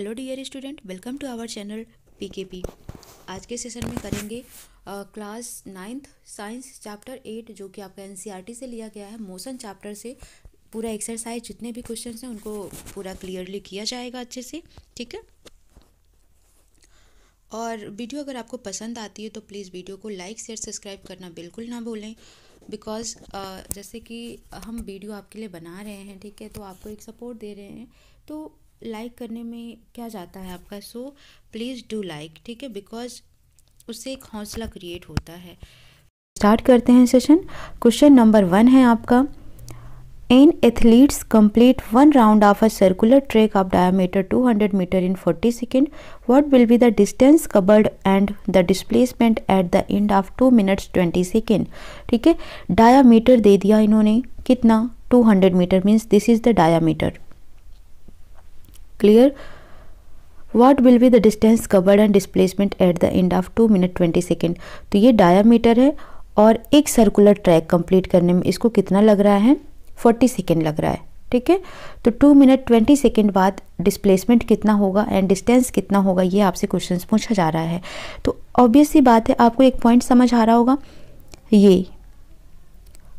Hello dear student welcome to our channel PKP आज के session में करेंगे class ninth science chapter eight जो कि आपका एनसीईआरटी e से लिया गया है मोशन चैप्टर से पूरा एक्सरसाइज जितने भी क्वेश्चन हैं उनको पूरा क्लियरली किया जाएगा अच्छे से ठीक है और वीडियो अगर आपको पसंद आती है तो प्लीज़ वीडियो को लाइक शेयर सब्सक्राइब करना बिल्कुल ना भूलें बिकॉज़ uh, जैसे कि हम वीडियो आपके लिए बना रहे हैं ठीक है तो आपको एक सपोर्ट दे रहे हैं तो लाइक करने में क्या जाता है आपका सो प्लीज़ डू लाइक ठीक है बिकॉज उससे एक हौसला क्रिएट होता है स्टार्ट करते हैं सेशन क्वेश्चन नंबर वन है आपका an athletes complete one round of a circular track of diameter 200 metre in 40 second what will be the distance covered and the displacement at the end of two minutes 20 second ठीक है diameter दे दिया इन्होंने कितना 200 metre means this is the diameter clear what will be the distance covered and displacement at the end of two minute twenty second तो ये metre है और एक सर्कुलर ट्रैक कंप्लीट करने में इसको कितना लग रहा है फोर्टी सेकेंड लग रहा है ठीक है तो टू मिनट ट्वेंटी सेकेंड बाद डिस्प्लेसमेंट कितना होगा एंड डिस्टेंस कितना होगा ये आपसे क्वेश्चन पूछा जा रहा है तो ऑब्वियस बात है आपको एक पॉइंट समझ आ रहा होगा ये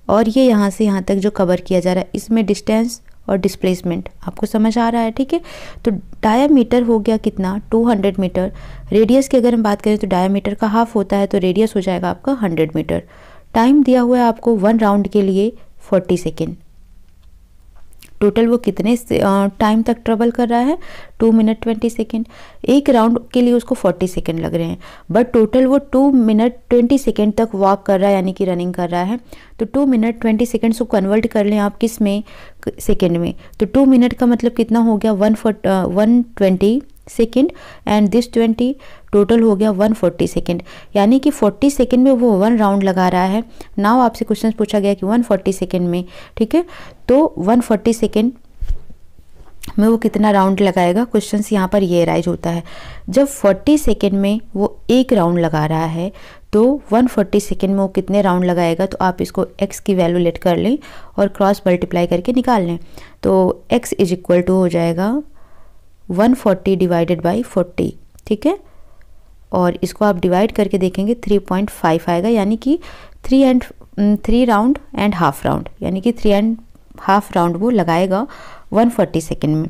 और ये यहाँ से यहाँ तक जो कवर किया जा रहा है इसमें डिस्टेंस और डिस्प्लेसमेंट आपको समझ आ रहा है ठीक है तो डायामीटर हो गया कितना 200 मीटर रेडियस की अगर हम बात करें तो डायामीटर का हाफ होता है तो रेडियस हो जाएगा आपका 100 मीटर टाइम दिया हुआ है आपको वन राउंड के लिए 40 सेकेंड टोटल वो कितने टाइम तक ट्रेवल कर रहा है टू मिनट ट्वेंटी सेकेंड एक राउंड के लिए उसको फोर्टी सेकेंड लग रहे हैं बट टोटल वो टू मिनट ट्वेंटी सेकेंड तक वॉक कर रहा है यानी कि रनिंग कर रहा है तो टू मिनट ट्वेंटी सेकेंड्स को कन्वर्ट कर लें आप किस में सेकेंड में तो टू मिनट का मतलब कितना हो गया one forty one twenty second and this twenty total हो गया 140 फोर्टी सेकेंड यानी कि 40 सेकेंड में वो वन राउंड लगा रहा है नाव आपसे क्वेश्चन पूछा गया कि 140 फोर्टी सेकेंड में ठीक है तो 140 फोर्टी सेकेंड में वो कितना राउंड लगाएगा क्वेश्चन यहाँ पर ये राइज होता है जब 40 सेकेंड में वो एक राउंड लगा रहा है तो 140 सेकेंड में वो कितने राउंड लगाएगा तो आप इसको x की वैल्यू लेट कर लें और क्रॉस मल्टीप्लाई करके निकाल लें तो x इज इक्वल टू हो जाएगा 140 डिवाइडेड बाई फोर्टी ठीक है और इसको आप डिवाइड करके देखेंगे 3.5 आएगा यानी कि three and three round and half round यानी कि थ्री एंड हाफ राउंड वो लगाएगा 140 सेकेंड में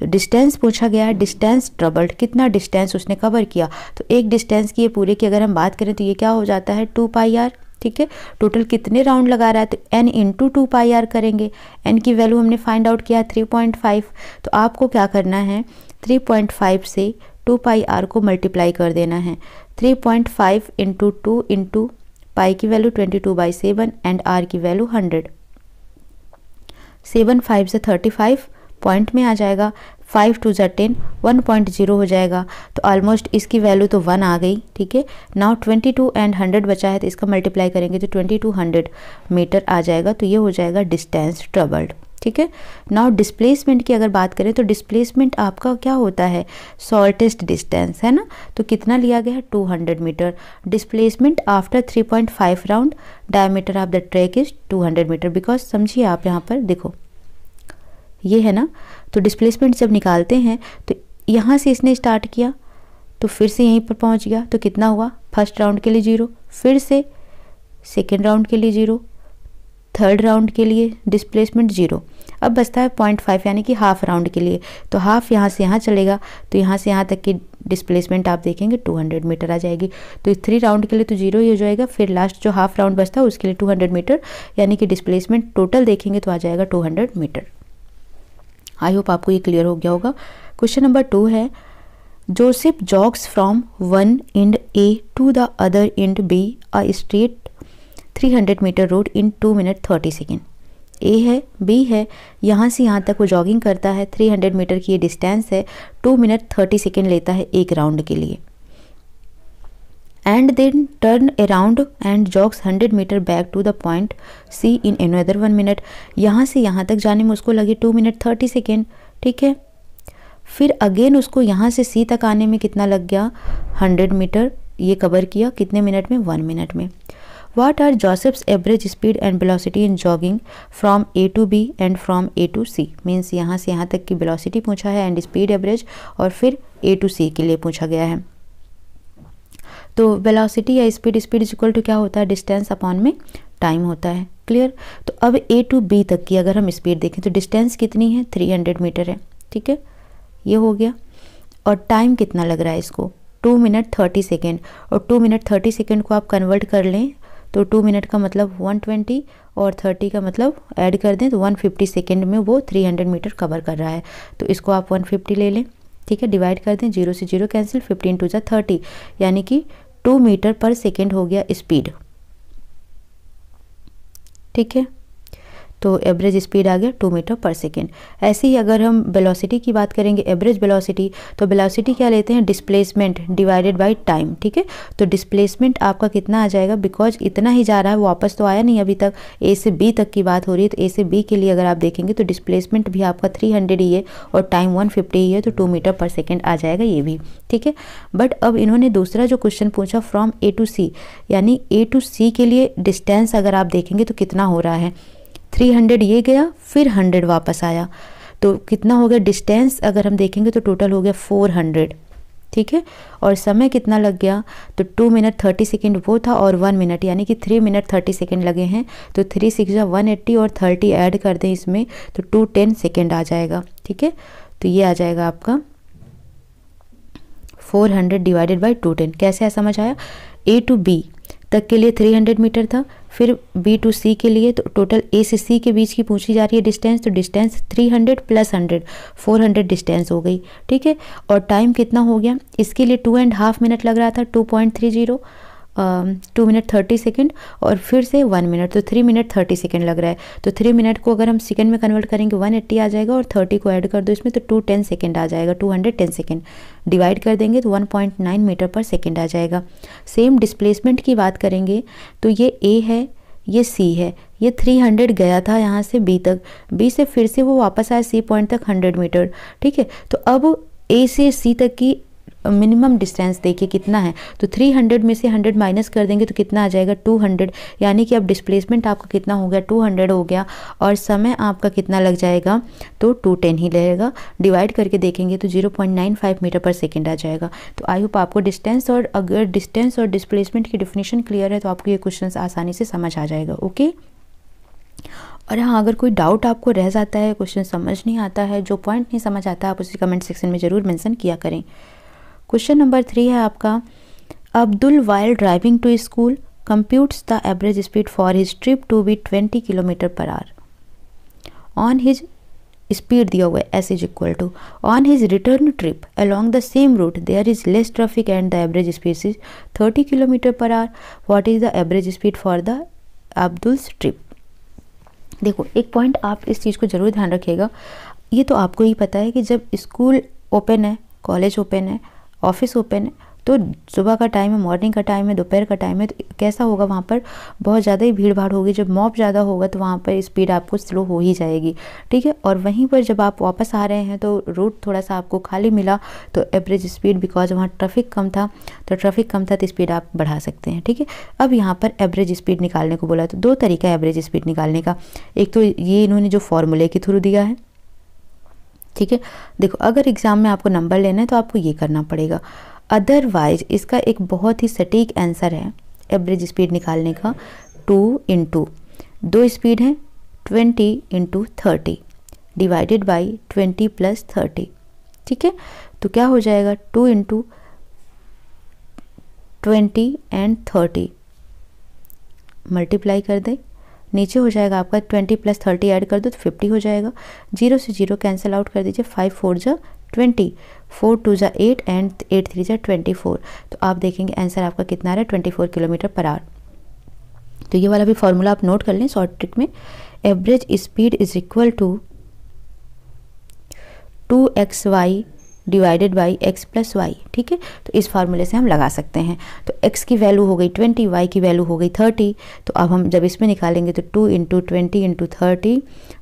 तो डिस्टेंस पूछा गया है डिस्टेंस ट्रबल्ड कितना डिस्टेंस उसने कवर किया तो एक डिस्टेंस की ये पूरे की अगर हम बात करें तो ये क्या हो जाता है टू पाई आर ठीक है टोटल कितने राउंड लगा रहा है तो n into two pi r करेंगे एन की वैल्यू हमने फाइंड आउट किया है थ्री पॉइंट फाइव तो आपको क्या करना है थ्री पॉइंट फाइव से टू पाई आर को मल्टीप्लाई कर देना है three point five into two into pi की value twenty two by seven and r की वैल्यू हंड्रेड सेवन फाइव से थर्टी फाइव पॉइंट में आ जाएगा फाइव टू जै टेन वन पॉइंट जीरो हो जाएगा तो ऑलमोस्ट इसकी वैल्यू तो वन आ गई ठीक है now twenty two and hundred बचा है तो इसका मल्टीप्लाई करेंगे तो ट्वेंटी टू हंड्रेड मीटर आ जाएगा तो ये हो जाएगा डिस्टेंस ट्रबल्ड ठीक है नाउ डिस्प्लेसमेंट की अगर बात करें तो डिस्प्लेसमेंट आपका क्या होता है शॉर्टेस्ट डिस्टेंस है ना तो कितना लिया गया है hundred metre displacement after 3.5 round diameter of the track is 200 metre because समझिए आप यहाँ पर देखो ये है ना तो डिस्प्लेसमेंट जब निकालते हैं तो यहाँ से इसने स्टार्ट किया तो फिर से यहीं पर पहुँच गया तो कितना हुआ फर्स्ट राउंड के लिए ज़ीरो फिर से सेकेंड राउंड के लिए ज़ीरो थर्ड राउंड के लिए डिस्प्लेसमेंट ज़ीरो अब बचता है पॉइंट फाइव यानी कि हाफ राउंड के लिए तो हाफ यहाँ से यहाँ चलेगा तो यहाँ से यहाँ तक की डिस्प्लेसमेंट आप देखेंगे 200 मीटर आ जाएगी तो थ्री राउंड के लिए तो जीरो ही हो जाएगा फिर लास्ट जो हाफ राउंड बचता है उसके लिए 200 मीटर यानी कि डिस्प्लेसमेंट टोटल देखेंगे तो आ जाएगा 200 मीटर आई होप आपको ये क्लियर हो गया होगा क्वेश्चन नंबर टू है Joseph jogs from one end A to the other end B a straight 300 metre road in two minute thirty second A है बी है यहाँ से यहाँ तक वो जॉगिंग करता है 300 मीटर की ये डिस्टेंस है टू मिनट थर्टी सेकेंड लेता है एक राउंड के लिए and then turn around and jogs 100 back to the point C in an other one minute यहाँ से यहाँ तक जाने में उसको लगे टू मिनट थर्टी सेकेंड ठीक है फिर अगेन उसको यहाँ से सी तक आने में कितना लग गया हंड्रेड मीटर ये कवर किया कितने मिनट में वन मिनट में What are Joseph's average speed and velocity in jogging from A to B and from A to C? Means यहाँ से यहाँ तक की velocity पूछा है and speed average और फिर A to C के लिए पूछा गया है तो वेलोसिटी या स्पीड स्पीड इक्वल टू क्या होता है डिस्टेंस अपॉन में टाइम होता है क्लियर तो अब ए टू बी तक की अगर हम स्पीड देखें तो डिस्टेंस कितनी है थ्री हंड्रेड मीटर है ठीक है ये हो गया और टाइम कितना लग रहा है इसको टू मिनट थर्टी सेकेंड और टू मिनट थर्टी सेकेंड को आप कन्वर्ट कर लें तो टू मिनट का मतलब वन ट्वेंटी और थर्टी का मतलब ऐड कर दें तो वन फिफ्टी सेकेंड में वो थ्री हंड्रेड मीटर कवर कर रहा है तो इसको आप वन फिफ्टी ले लें ठीक है डिवाइड कर दें जीरो से जीरो कैंसिल फिफ्टीन टू जै थर्टी यानी कि टू मीटर पर सेकेंड हो गया स्पीड ठीक है तो एवरेज स्पीड आ गया टू मीटर पर सेकेंड ऐसे ही अगर हम बेलोसिटी की बात करेंगे एवरेज बेलोसिटी तो बेलोसिटी क्या लेते हैं डिस्प्लेसमेंट डिवाइडेड बाई टाइम ठीक है तो डिस्प्लेसमेंट आपका कितना आ जाएगा बिकॉज इतना ही जा रहा है वापस तो आया नहीं अभी तक ए से बी तक की बात हो रही है तो ए से बी के लिए अगर आप देखेंगे तो डिस्प्लेसमेंट भी आपका थ्री हंड्रेड ही है और टाइम वन फिफ्टी ही है तो टू मीटर पर सेकेंड आ जाएगा ये भी ठीक है बट अब इन्होंने दूसरा जो क्वेश्चन पूछा फ्रॉम ए टू सी यानी ए टू सी के लिए डिस्टेंस अगर आप देखेंगे तो कितना हो रहा है थ्री हंड्रेड ये गया फिर हंड्रेड वापस आया तो कितना हो गया डिस्टेंस अगर हम देखेंगे तो टोटल हो गया फोर हंड्रेड ठीक है और समय कितना लग गया तो टू मिनट थर्टी सेकेंड वो था और वन मिनट यानी कि थ्री मिनट थर्टी सेकेंड लगे हैं तो थ्री सिक्स वन एट्टी और थर्टी ऐड कर दें इसमें तो टू टेन सेकेंड आ जाएगा ठीक है तो ये आ जाएगा आपका four hundred divided by two ten कैसे समझ आया ए टू बी तक के लिए थ्री हंड्रेड मीटर था फिर बी टू सी के लिए तो टोटल ए से सी के बीच की पूछी जा रही है डिस्टेंस तो डिस्टेंस 300 प्लस 100 400 डिस्टेंस हो गई ठीक है और टाइम कितना हो गया इसके लिए टू एंड हाफ मिनट लग रहा था zero two minute thirty second और फिर से वन मिनट तो थ्री मिनट थर्टी सेकेंड लग रहा है तो थ्री मिनट को अगर हम सेकेंड में कन्वर्ट करेंगे वन एट्टी आ जाएगा और थर्टी को ऐड कर दो इसमें तो टू टेन सेकेंड आ जाएगा two hundred ten second divide कर देंगे तो one point nine metre per second आ जाएगा सेम डिस्प्लेसमेंट की बात करेंगे तो ये ए है ये सी है ये 300 गया था यहाँ से बी तक बी से फिर से वो वापस आया सी पॉइंट तक 100 मीटर ठीक है तो अब ए से सी तक की मिनिमम डिस्टेंस देखिए कितना है तो 300 में से 100 माइनस कर देंगे तो कितना आ जाएगा 200 यानी कि अब डिस्प्लेसमेंट आपका कितना हो गया 200 हो गया और समय आपका कितना लग जाएगा तो 210 ही लगेगा डिवाइड करके देखेंगे तो 0.95 मीटर पर सेकेंड आ जाएगा तो आई होप आपको डिस्टेंस और अगर डिस्टेंस और डिस्प्लेसमेंट की डिफिनीशन क्लियर है तो आपको ये क्वेश्चन आसानी से समझ आ जाएगा ओके और हाँ अगर कोई डाउट आपको रह जाता है क्वेश्चन समझ नहीं आता है जो पॉइंट नहीं समझ आता आप उसे कमेंट सेक्शन में ज़रूर मैंसन किया करें क्वेश्चन नंबर थ्री है आपका Abdul while driving to school computes the average speed for his trip to be twenty kilometre per hour on his speed दिया हुआ है s is equal to on his return trip along the same route there is less traffic and the average speed is thirty kilometre per hour what is the average speed for the Abdul's trip देखो एक point आप इस चीज़ को जरूर ध्यान रखिएगा ये तो आपको ही पता है कि जब स्कूल ओपन है कॉलेज ओपन है ऑफिस ओपन है तो सुबह का टाइम है मॉर्निंग का टाइम है दोपहर का टाइम है तो कैसा होगा वहाँ पर बहुत ज़्यादा ही भीड़ भाड़ होगी जब मॉप ज़्यादा होगा तो वहाँ पर स्पीड आपको स्लो हो ही जाएगी ठीक है और वहीं पर जब आप वापस आ रहे हैं तो रूट थोड़ा सा आपको खाली मिला तो एवरेज स्पीड बिकॉज वहाँ ट्रैफिक कम था तो ट्रैफिक कम था तो स्पीड आप बढ़ा सकते हैं ठीक है अब यहाँ पर एवरेज स्पीड निकालने को बोला तो दो तरीका है एवरेज स्पीड निकालने का एक तो ये इन्होंने जो फॉर्मूले के थ्रू दिया है ठीक है देखो अगर एग्ज़ाम में आपको नंबर लेना है तो आपको ये करना पड़ेगा अदरवाइज इसका एक बहुत ही सटीक आंसर है एवरेज स्पीड निकालने का टू इंटू दो स्पीड है twenty into thirty divided by twenty plus thirty ठीक है तो क्या हो जाएगा two into twenty and thirty multiply कर दें नीचे हो जाएगा आपका ट्वेंटी प्लस थर्टी ऐड कर दो तो फिफ्टी हो जाएगा जीरो से जीरो कैंसिल आउट कर दीजिए फाइव फोर जा ट्वेंटी फोर टू ज़ा एट एंड एट थ्री ज़ा ट्वेंटी फोर तो आप देखेंगे आंसर आपका कितना आ रहा है twenty four kilometre per hour तो ये वाला भी फार्मूला आप नोट कर लें शॉर्ट ट्रिक में average speed is equal to two x y divided by x plus y ठीक है तो इस फार्मूले से हम लगा सकते हैं तो एक्स की वैल्यू हो गई ट्वेंटी वाई की वैल्यू हो गई थर्टी तो अब हम जब इसमें निकालेंगे तो two into twenty into thirty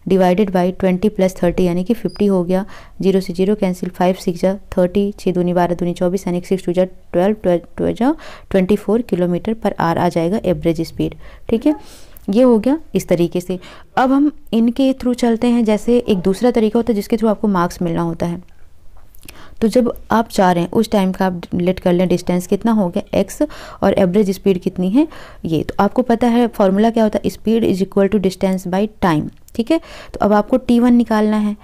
divided by twenty plus thirty यानी कि फिफ्टी हो गया जीरो से जीरो कैंसिल फाइव सिक्स जा थर्टी छः दूनी बारह दूनी चौबीस यानी सिक्स टू जा ट्वेल्व ट्वेल्व जा twenty four kilometre per hour आ जाएगा एवरेज स्पीड ठीक है ये हो गया इस तरीके से अब हम इनके थ्रू चलते हैं जैसे एक दूसरा तरीका होता है जिसके थ्रू आपको मार्क्स मिलना होता है तो जब आप चाह रहे हैं उस टाइम का आप डिलेट कर लें डिस्टेंस कितना हो गया एक्स और एवरेज स्पीड कितनी है ये तो आपको पता है फॉर्मूला क्या होता है speed is equal to distance by time ठीक है तो अब आपको टी वन निकालना है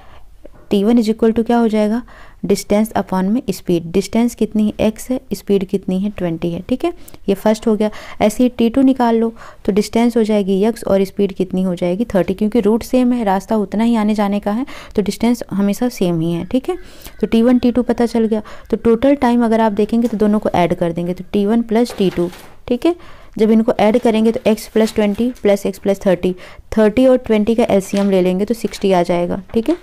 T one is equal to क्या हो जाएगा डिस्टेंस अपॉन में स्पीड डिस्टेंस कितनी है एक्स है स्पीड कितनी है ट्वेंटी है ठीक है ये फर्स्ट हो गया ऐसे ही टी टू निकाल लो तो डिस्टेंस हो जाएगी यक्स और स्पीड कितनी हो जाएगी थर्टी क्योंकि रूट सेम है रास्ता उतना ही आने जाने का है तो डिस्टेंस हमेशा सेम ही है ठीक है तो टी वन टी टू पता चल गया तो टोटल टाइम अगर आप देखेंगे तो दोनों को ऐड कर देंगे तो T one plus T two ठीक है जब इनको ऐड करेंगे तो x plus twenty plus x plus thirty thirty और ट्वेंटी का एलसीएम ले लेंगे तो सिक्सटी आ जाएगा ठीक है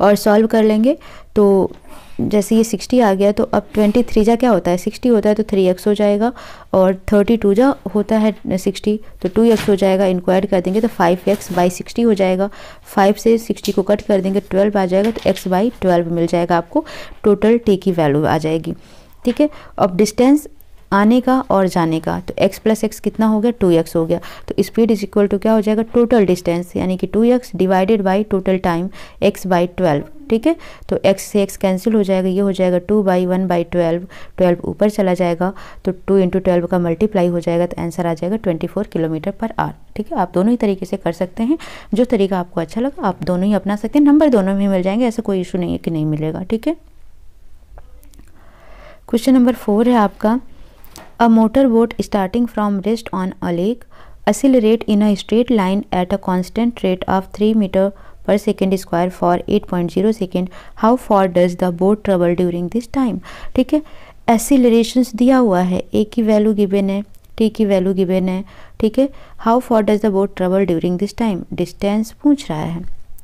और सॉल्व कर लेंगे तो जैसे ये 60 आ गया तो अब 23 जा क्या होता है 60 होता है तो 3x हो जाएगा और 32 जा होता है 60 तो 2x हो जाएगा इनको ऐड कर देंगे तो 5x एक्स बाई सिक्सटी हो जाएगा 5 से 60 को कट कर देंगे 12 आ जाएगा तो x बाई ट्वेल्व मिल जाएगा आपको टोटल t की वैल्यू आ जाएगी ठीक है अब डिस्टेंस आने का और जाने का तो x प्लस एक्स कितना हो गया टू एक्स हो गया तो स्पीड इज इक्वल टू क्या हो जाएगा टोटल डिस्टेंस यानी कि two x divided by total time x by twelve ठीक है तो x से x कैंसिल हो जाएगा ये हो जाएगा two by one by twelve twelve ऊपर चला जाएगा तो टू इंटू ट्वेल्व का मल्टीप्लाई हो जाएगा तो आंसर आ जाएगा twenty four kilometre per hour ठीक है आप दोनों ही तरीके से कर सकते हैं जो तरीका आपको अच्छा लगा आप दोनों ही अपना सकते हैं नंबर दोनों में मिल जाएंगे ऐसा कोई इशू नहीं है कि नहीं मिलेगा ठीक है क्वेश्चन नंबर फोर है आपका A motorboat starting from rest on a lake accelerate in a straight line at a constant rate of 3 meter per second square for 8.0 second. How far does the boat travel during this time? ठीक है एसिलरेशंस दिया हुआ है A की value given है T की value given है ठीक है how far does the boat travel during this time distance पूछ रहा है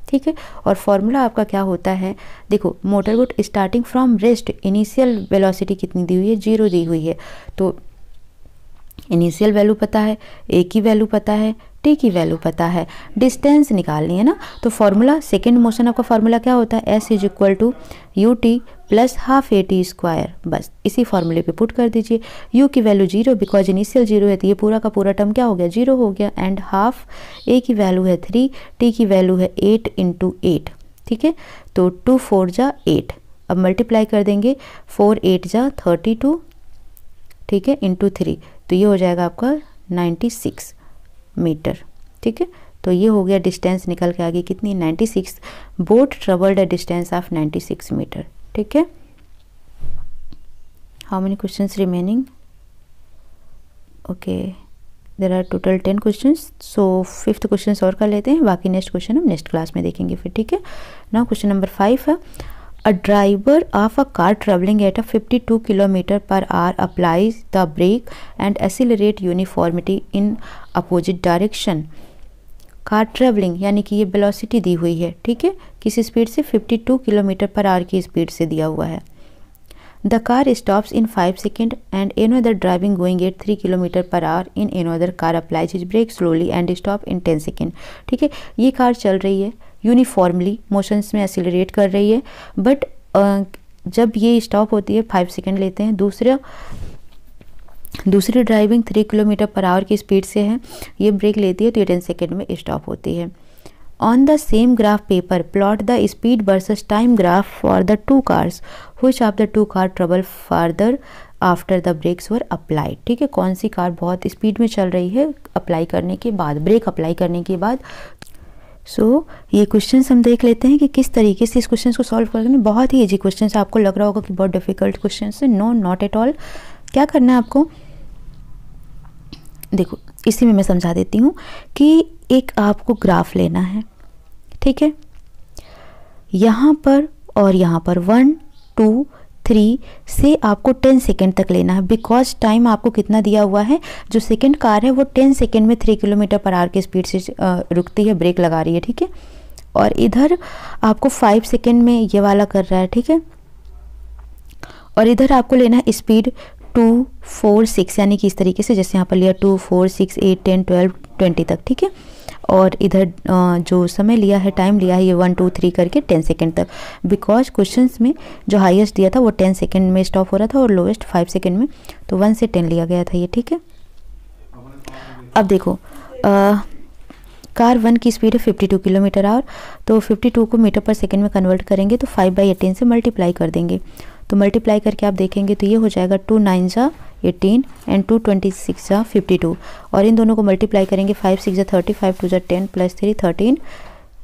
ठीक है और फॉर्मूला आपका क्या होता है देखो motor boat starting from rest initial velocity कितनी दी हुई है जीरो दी हुई है तो इनिशियल वैल्यू पता है ए की वैल्यू पता है टी की वैल्यू पता है डिस्टेंस निकालनी है ना तो फार्मूला सेकेंड मोशन आपका फार्मूला क्या होता है s is equal to u t plus half a t square बस इसी फार्मूले पे पुट कर दीजिए यू की value zero because initial zero है तो ये पूरा का पूरा टर्म क्या हो गया जीरो हो गया एंड हाफ ए की वैल्यू है थ्री टी की वैल्यू है एट इंटू एट ठीक है तो टू फोर जा एट अब मल्टीप्लाई कर देंगे फोर एट जा थर्टी टू ठीक है इंटू थ्री तो ये हो जाएगा आपका 96 मीटर ठीक है तो ये हो गया डिस्टेंस निकल के आगे कितनी 96 boat travelled a distance of 96 metre ठीक है how many question remaining okay there are total ten question so fifth question और कर लेते हैं बाकी नेक्स्ट क्वेश्चन हम नेक्स्ट क्लास में देखेंगे फिर ठीक है ना क्वेश्चन नंबर फाइव है A driver of a car traveling at a 52 km per hour applies the brake and accelerate uniformity in opposite direction. Car travelling यानी कि ये वेलोसिटी दी हुई है ठीक है किसी स्पीड से 52 किलोमीटर पर आर की स्पीड से दिया हुआ है the car stops in five second and an other driving going at three kilometre per hour in an other car applies is brake slowly and stop in ten second ठीक है ये car चल रही है यूनिफॉर्मली मोशंस में accelerate कर रही है बट जब ये स्टॉप होती है फाइव सेकेंड लेते हैं दूसरा दूसरी driving three kilometre per hour की स्पीड से है ये ब्रेक लेती है तो ये टेन सेकेंड में स्टॉप होती है On the same graph paper, plot the speed versus time graph for the two cars. Which of the two car trouble further after the brakes were apply ठीक है कौन सी कार बहुत speed में चल रही है अप्लाई करने के बाद ब्रेक अप्लाई करने के बाद सो so, ये क्वेश्चन हम देख लेते हैं कि किस तरीके से इस क्वेश्चन को सॉल्व करते हैं बहुत ही ईजी क्वेश्चन है आपको लग रहा होगा कि बहुत डिफिकल्ट क्वेश्चन है नो नॉट एट ऑल क्या करना है आपको देखो इसी में मैं समझा देती हूँ कि एक आपको ग्राफ लेना है ठीक है यहाँ पर और यहाँ पर वन टू थ्री से आपको टेन सेकेंड तक लेना है बिकॉज टाइम आपको कितना दिया हुआ है जो सेकेंड कार है वो टेन सेकेंड में थ्री किलोमीटर पर आर के स्पीड से रुकती है ब्रेक लगा रही है ठीक है और इधर आपको फाइव सेकेंड में ये वाला कर रहा है ठीक है और इधर आपको लेना है स्पीड टू फोर सिक्स यानी कि इस तरीके से जैसे यहाँ पर लिया two four six eight ten twelve twenty तक ठीक है और इधर जो समय लिया है टाइम लिया है ये वन टू थ्री करके टेन सेकेंड तक बिकॉज क्वेश्चन में जो हाइएस्ट दिया था वो टेन सेकेंड में स्टॉप हो रहा था और लोएस्ट फाइव सेकेंड में तो वन से टेन लिया गया था ये ठीक है अब देखो आ, कार वन की स्पीड है फिफ्टी टू किलोमीटर आवर तो फिफ्टी टू को मीटर पर सेकेंड में कन्वर्ट करेंगे तो फाइव बाई एटीन से मल्टीप्लाई कर देंगे तो मल्टीप्लाई करके आप देखेंगे तो ये हो जाएगा टू नाइन जा eighteen and two twenty six जा फिफ्टी टू और इन दोनों को मल्टीप्लाई करेंगे फाइव सिक्स जा थर्टी फाइव टू जा ten plus three thirteen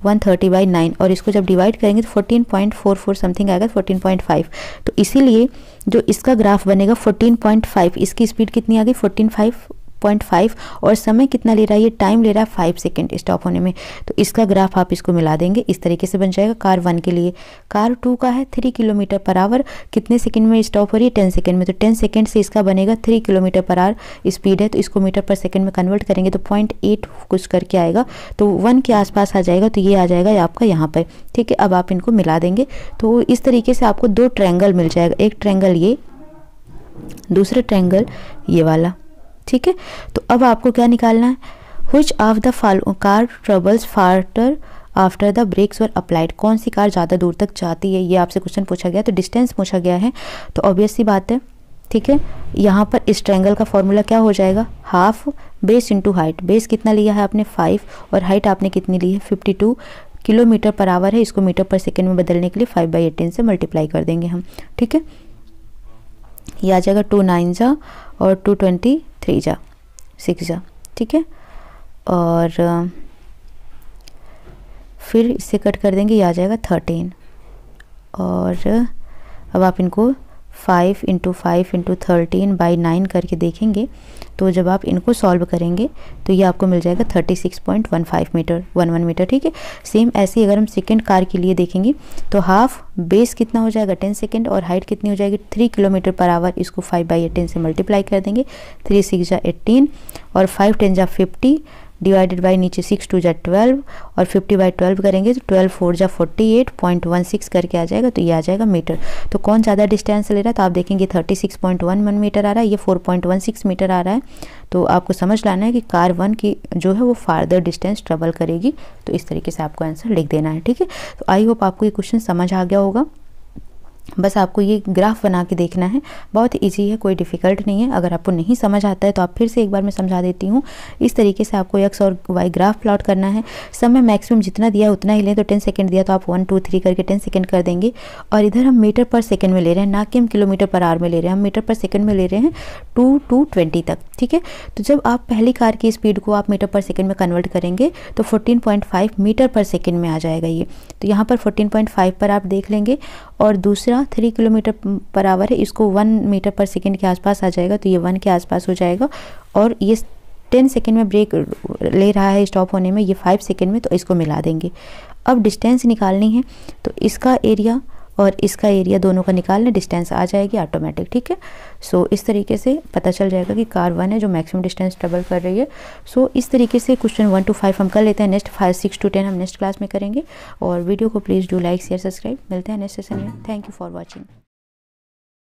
one thirty by nine और इसको जब डिवाइड करेंगे तो fourteen point four four something आएगा फोर्टीन पॉइंट फाइव तो इसीलिए जो इसका ग्राफ बनेगा फोर्टीन पॉइंट फाइव इसकी स्पीड कितनी आ गई फोर्टीन फाइव पॉइंट फाइव और समय कितना ले रहा है ये टाइम ले रहा है फाइव सेकेंड स्टॉप होने में तो इसका ग्राफ आप इसको मिला देंगे इस तरीके से बन जाएगा कार वन के लिए कार टू का है थ्री किलोमीटर पर आवर कितने सेकेंड में स्टॉप हो रही है टेन सेकेंड में तो टेन सेकेंड से इसका बनेगा three kilometre per hour speed है तो इसको मीटर पर सेकेंड में कन्वर्ट करेंगे तो पॉइंट एट कुछ करके आएगा तो वन के आसपास आ जाएगा तो ये आ जाएगा आपका यहाँ पर ठीक है अब आप इनको मिला देंगे तो इस तरीके से आपको दो ट्रैंगल मिल जाएगा एक ट्रैंगल ये दूसरा ट्रैंगल ये वाला ठीक है तो अब आपको क्या निकालना है which of the four car travels farther after the brakes were applied कौन सी कार ज़्यादा दूर तक जाती है ये आपसे क्वेश्चन पूछा गया तो डिस्टेंस पूछा गया है तो ऑब्वियस सी बात है ठीक है यहाँ पर ट्रैंगल का फॉर्मूला क्या हो जाएगा half base into height base कितना लिया है आपने फाइव और हाइट आपने कितनी ली है fifty two kilometre per hour है इसको मीटर पर सेकेंड में बदलने के लिए फाइव बाई एटीन से मल्टीप्लाई कर देंगे हम ठीक है ये आ जाएगा टू नाइन जा और टू ट्वेंटी थ्री जा सिक्स जा ठीक है और फिर इसे कट कर देंगे ये आ जाएगा थर्टीन और अब आप इनको five into five into thirteen by nine करके देखेंगे तो जब आप इनको सॉल्व करेंगे तो ये आपको मिल जाएगा thirty six point one five metre one one metre ठीक है सेम ऐसे अगर हम सेकेंड कार के लिए देखेंगे तो हाफ बेस कितना हो जाएगा टेन सेकेंड और हाइट कितनी हो जाएगी थ्री किलोमीटर पर आवर इसको फाइव बाई एटीन से मल्टीप्लाई कर देंगे थ्री सिक्स जा एट्टीन और फाइव टेन जा फिफ्टी डिवाइडेड बाई नीचे सिक्स टू जै ट्वेल्व और फिफ्टी बाई ट्वेल्व करेंगे तो ट्वेल्व फोर जा forty eight point one six करके आ जाएगा तो ये आ जाएगा मीटर तो कौन ज़्यादा डिस्टेंस ले रहा है तो आप देखेंगे thirty six point one one metre आ रहा है ये four point one six metre आ रहा है तो आपको समझ लाना है कि कार वन की जो है वो फार्दर डिस्टेंस ट्रेवल करेगी तो इस तरीके से आपको आंसर लिख देना है ठीक है तो आई होप आपको ये क्वेश्चन समझ आ गया होगा बस आपको ये ग्राफ बना के देखना है बहुत इजी है कोई डिफ़िकल्ट नहीं है अगर आपको नहीं समझ आता है तो आप फिर से एक बार मैं समझा देती हूँ इस तरीके से आपको एक्स और वाई ग्राफ प्लॉट करना है समय मैक्सिमम जितना दिया उतना ही लें तो टेन सेकेंड दिया तो आप वन टू थ्री करके टेन सेकेंड कर देंगे और इधर हम मीटर पर सेकेंड में ले रहे हैं ना कि हम किलोमीटर पर आवर में ले रहे हैं हम मीटर पर सेकेंड में ले रहे हैं टू टू ट्वेंटी तक ठीक है तो जब आप पहली कार की स्पीड को आप मीटर पर सेकेंड में कन्वर्ट करेंगे तो fourteen point five metre per second में आ जाएगा ये तो यहाँ पर फोर्टीन पॉइंट फाइव पर आप देख लेंगे और दूसरा का थ्री किलोमीटर पर आवर है इसको वन मीटर पर सेकेंड के आसपास आ जाएगा तो ये वन के आसपास हो जाएगा और ये टेन सेकेंड में ब्रेक ले रहा है स्टॉप होने में ये फाइव सेकेंड में तो इसको मिला देंगे अब डिस्टेंस निकालनी है तो इसका एरिया और इसका एरिया दोनों का निकाल लें डिस्टेंस आ जाएगी ऑटोमेटिक ठीक है सो इस तरीके से पता चल जाएगा कि कार वन है जो मैक्सिमम डिस्टेंस ट्रेवल कर रही है सो इस तरीके से क्वेश्चन वन टू फाइव हम कर लेते हैं next five six two ten हम नेक्स्ट क्लास में करेंगे और वीडियो को please do like share subscribe मिलते हैं नेक्स्ट सेशन में थैंक यू फॉर वॉचिंग